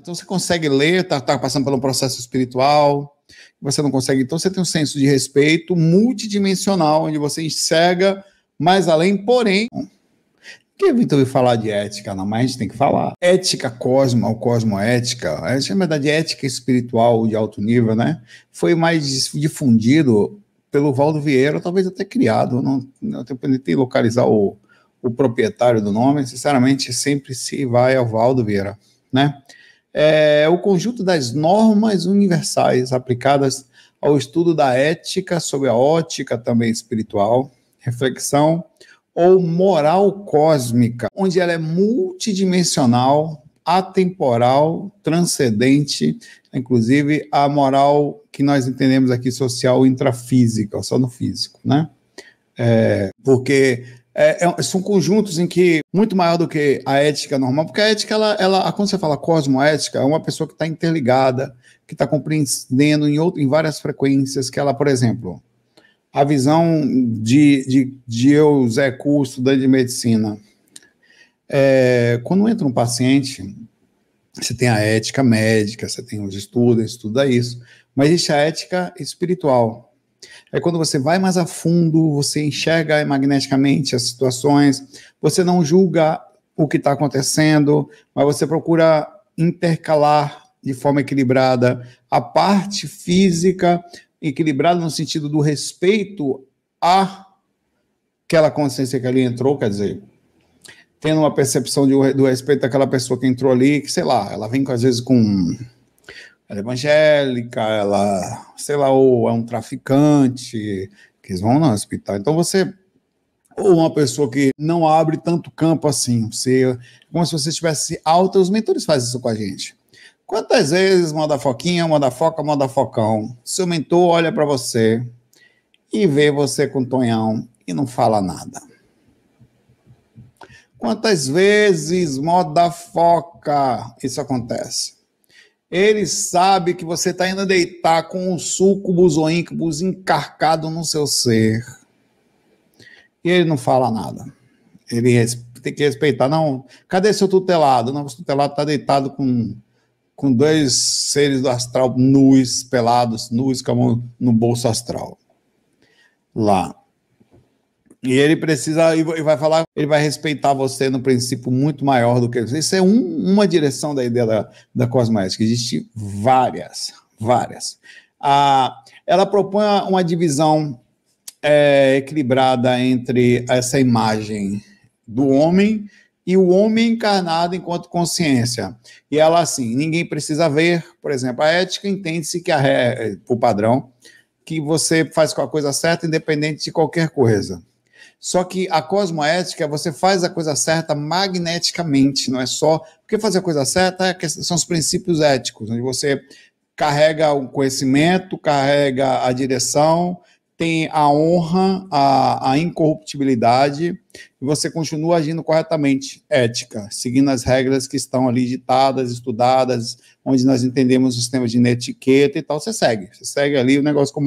Então você consegue ler, está tá passando por um processo espiritual, você não consegue. Então você tem um senso de respeito multidimensional, onde você enxerga mais além, porém. Que evita ouvir falar de ética, não, mas a gente tem que falar. Ética cosmo, ou cosmoética, a gente, chama de ética espiritual de alto nível, né? Foi mais difundido pelo Valdo Vieira, talvez até criado, não, não tentei localizar o, o proprietário do nome, sinceramente, sempre se vai ao Valdo Vieira, né? é o conjunto das normas universais aplicadas ao estudo da ética, sob a ótica também espiritual, reflexão ou moral cósmica, onde ela é multidimensional, atemporal, transcendente, inclusive a moral que nós entendemos aqui social intrafísica, só no físico, né? É, porque é, é, são conjuntos em que, muito maior do que a ética normal, porque a ética, ela, ela quando você fala cosmoética, é uma pessoa que está interligada, que está compreendendo em, outro, em várias frequências, que ela, por exemplo, a visão de, de, de eu, Zé Curso, estudante de medicina. É, quando entra um paciente, você tem a ética médica, você tem os estudos, estuda isso, mas existe a ética espiritual. É quando você vai mais a fundo, você enxerga magneticamente as situações, você não julga o que está acontecendo, mas você procura intercalar de forma equilibrada a parte física, equilibrada no sentido do respeito àquela aquela consciência que ali entrou, quer dizer, tendo uma percepção de, do respeito daquela pessoa que entrou ali, que sei lá, ela vem às vezes com ela é evangélica, ela, sei lá, ou é um traficante, que eles vão no hospital. Então você ou uma pessoa que não abre tanto campo assim, você, como se você estivesse alta, os mentores fazem isso com a gente. Quantas vezes manda foquinha, manda foca, manda focão, seu mentor olha para você e vê você com tonhão e não fala nada. Quantas vezes moda foca isso acontece? Ele sabe que você está indo deitar com um sucubus ou íncubus encarcado no seu ser. E ele não fala nada. Ele tem que respeitar. Não, cadê seu tutelado? Não, seu tutelado está deitado com, com dois seres do astral nus, pelados, nus, com a mão no bolso astral. Lá. E ele precisa, e vai falar, ele vai respeitar você no princípio muito maior do que você. Isso é um, uma direção da ideia da, da cosmética. Existem várias, várias. ela propõe uma divisão é, equilibrada entre essa imagem do homem e o homem encarnado enquanto consciência. E ela, assim, ninguém precisa ver, por exemplo, a ética entende-se que a ré, o padrão, que você faz com a coisa certa, independente de qualquer coisa. Só que a cosmoética, você faz a coisa certa magneticamente, não é só. Porque fazer a coisa certa é são os princípios éticos, onde você carrega o conhecimento, carrega a direção, tem a honra, a, a incorruptibilidade, e você continua agindo corretamente, ética, seguindo as regras que estão ali ditadas, estudadas, onde nós entendemos o sistema de etiqueta e tal, você segue, você segue ali o negócio como é.